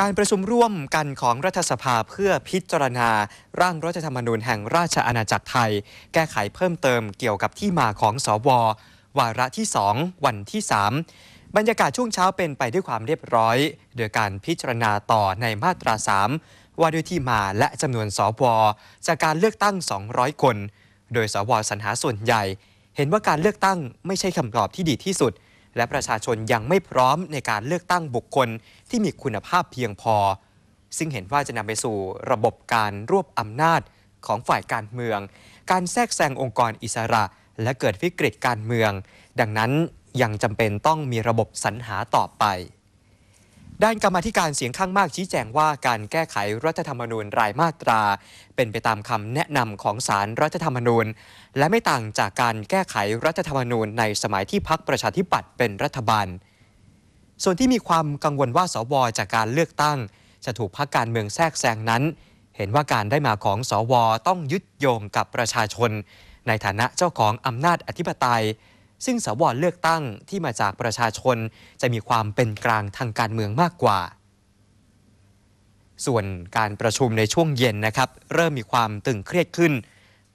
การประชุมร่วมกันของรัฐสภาเพื่อพิจารณาร่างรัฐธรรมนูญแห่งราชอาณาจักรไทย แก้ไขเพิ่มเติมเกี่ยวกับที่มาของสอววาระที่2วันที่ 3 บรรยากาศช่วงเช้าเป็นไปด้วยความเรียบร้อย โดยการพิจารณาต่อในมาตรา 3ว่าด้วยที่มาและจำนวนสอวจากการเลือกตั้ง 200คน โดยสวสรรหาส่วนใหญ่ เห็นว่าการเลือกตั้งไม่ใช่คำตอบที่ดีที่สุดและประชาชนยังไม่พร้อมในการเลือกตั้งบุคคลที่มีคุณภาพเพียงพอ ซึ่งเห็นว่าจะนำไปสู่ระบบการรวบอำนาจของฝ่ายการเมือง การแทรกแซงองค์กรอิสระ และเกิดวิกฤตการเมือง ดังนั้นยังจำเป็นต้องมีระบบสรรหาต่อไปด้านกรรมธิการเสียงข้างมากชี้แจงว่าการแก้ไขรัฐธรรมนูญรายมาตรา เป็นไปตามคำแนะนำของสารรัฐธรรมนูญ และไม่ต่างจากการแก้ไขรัฐธรรมนูญในสมัยที่พักประชาธิปัตย์เป็นรัฐบาล ส่วนที่มีความกังวลว่าสวจากการเลือกตั้ง จะถูกพรรคการเมืองแทรกแซงนั้น เห็นว่าการได้มาของสวต้องยึดโยงกับประชาชน ในฐานะเจ้าของอำนาจอธิปไตยซึ่งสวเลือกตั้งที่มาจากประชาชนจะมีความเป็นกลางทางการเมืองมากกว่า ส่วนการประชุมในช่วงเย็นนะครับ เริ่มมีความตึงเครียดขึ้น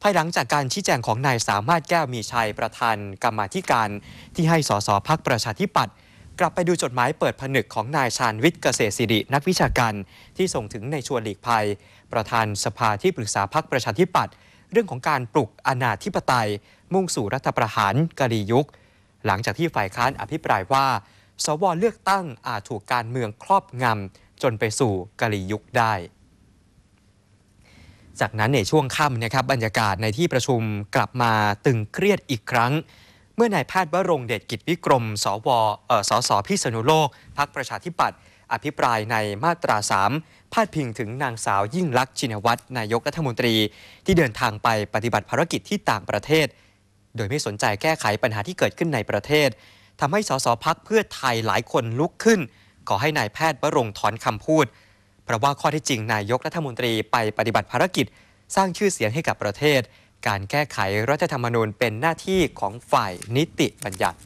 ภายหลังจากการชี้แจงของนายสามารถแก้วมีชัยประธานกรรมธิการ ที่ให้สสพักประชาธิปัตย์กลับไปดูจดหมายเปิดผนึกของนายชาญวิทย์เกษตรศิรินักวิชาการที่ส่งถึงในชวนหลีกภัย ประธานสภาที่ปรึกษาพักประชาธิปัตย์เรื่องของการปลุกอนาธิปไตยมุ่งสู่รัฐประหารกาลียุค หลังจากที่ฝ่ายค้านอภิปรายว่า สวเลือกตั้งอาจถูกการเมืองครอบงำจนไปสู่กาลียุคได้ จากนั้นในช่วงค่ำนะครับบรรยากาศในที่ประชุมกลับมาตึงเครียดอีกครั้ง เมื่อนายแพทย์วรงเดชกิจวิกรมสวสสพิษณุโลกพักประชาธิปัตย์อภิปรายในมาตรา 3 พาดพิงถึงนางสาวยิ่งลักษณ์ชินวัตรนายกรัฐมนตรี ที่เดินทางไปปฏิบัติภารกิจที่ต่างประเทศ โดยไม่สนใจแก้ไขปัญหาที่เกิดขึ้นในประเทศ ทำให้สสพักเพื่อไทยหลายคนลุกขึ้น ขอให้นายแพทย์ะรงถอนคำพูด เพราะว่าข้อที่จริงนายกรัฐมนตรีไปปฏิบัติภารกิจ สร้างชื่อเสียงให้กับประเทศ การแก้ไขรัฐธรรมนูญเป็นหน้าที่ของฝ่ายนิติบัญญัติ